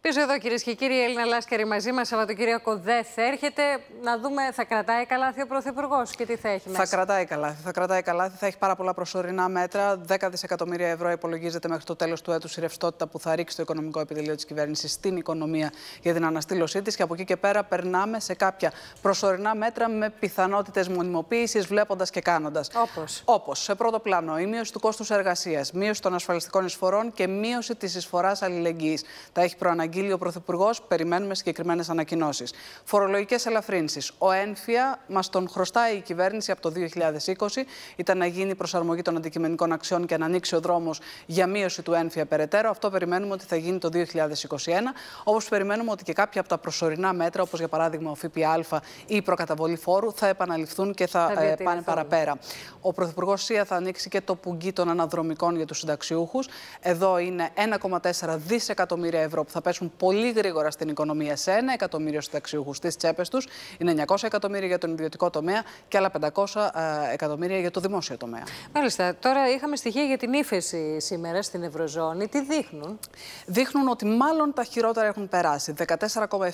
Πίσω εδώ κυρίες και κύριοι, η Έλληνα Λάσκερη μαζί μας. Σαββατοκύριακο δεν θα έρχεται. Να δούμε, θα κρατάει καλάθι ο Πρωθυπουργός και τι θα έχει μέσα. Θα κρατάει καλάθι. Θα κρατάει καλάθι. Θα έχει πάρα πολλά προσωρινά μέτρα. 10 δισεκατομμύρια ευρώ υπολογίζεται μέχρι το τέλος του έτους η ρευστότητα που θα ρίξει το οικονομικό επιτελείο της κυβέρνησης στην οικονομία για την αναστήλωσή της. Και από εκεί και πέρα περνάμε σε κάποια προσωρινά μέτρα με πιθανότητες μονιμοποίησης, βλέποντας και κάνοντας. Όπως. Όπως, σε πρώτο πλάνο, η μείωση του κόστους εργασίας, μείωση των ασφαλιστικών εισφορών και μείωση της εισφοράς αλληλεγγύης. Τα έχει προαναγγείλει αναγγείλει ο Πρωθυπουργός, περιμένουμε συγκεκριμένες ανακοινώσεις. Φορολογικές ελαφρύνσεις. Ο ένφια μας τον χρωστάει η κυβέρνηση από το 2020. Ήταν να γίνει προσαρμογή των αντικειμενικών αξιών και να ανοίξει ο δρόμος για μείωση του ένφια περαιτέρω. Αυτό περιμένουμε ότι θα γίνει το 2021. Όπως περιμένουμε ότι και κάποια από τα προσωρινά μέτρα, όπως για παράδειγμα ο ΦΠΑ ή η προκαταβολή φόρου, θα επαναληφθούν και θα, θα ε, πάνε παραπέρα. Ο Πρωθυπουργός ΣΥΑ θα ανοίξει και το πουγγί των αναδρομικών για τους συνταξιούχους. Εδώ είναι 1,4 δισεκατομμύρια ευρώ που θα πέσουν πολύ γρήγορα στην οικονομία σε ένα εκατομμύριο συνταξιούχους στις τσέπες τους. Είναι 900 εκατομμύρια για τον ιδιωτικό τομέα και άλλα 500 ε, εκατομμύρια για το δημόσιο τομέα. Μάλιστα. Τώρα είχαμε στοιχεία για την ύφεση σήμερα στην Ευρωζώνη. Τι δείχνουν. Δείχνουν ότι μάλλον τα χειρότερα έχουν περάσει.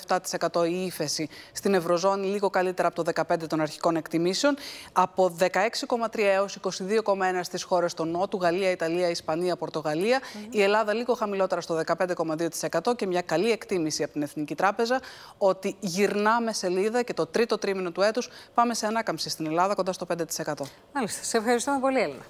14,7% η ύφεση στην Ευρωζώνη, λίγο καλύτερα από το 15% των αρχικών εκτιμήσεων. Από 16,3% έω 22,1% στις χώρες των Νότου, Γαλλία, Ιταλία, Ισπανία, Πορτογαλία. Η Ελλάδα λίγο χαμηλότερα στο 15,2% και μια καλή εκτίμηση από την Εθνική Τράπεζα ότι γυρνάμε σελίδα και το τρίτο τρίμηνο του έτους πάμε σε ανάκαμψη στην Ελλάδα κοντά στο 5%. Μάλιστα. Σε ευχαριστούμε πολύ, Έλληνα.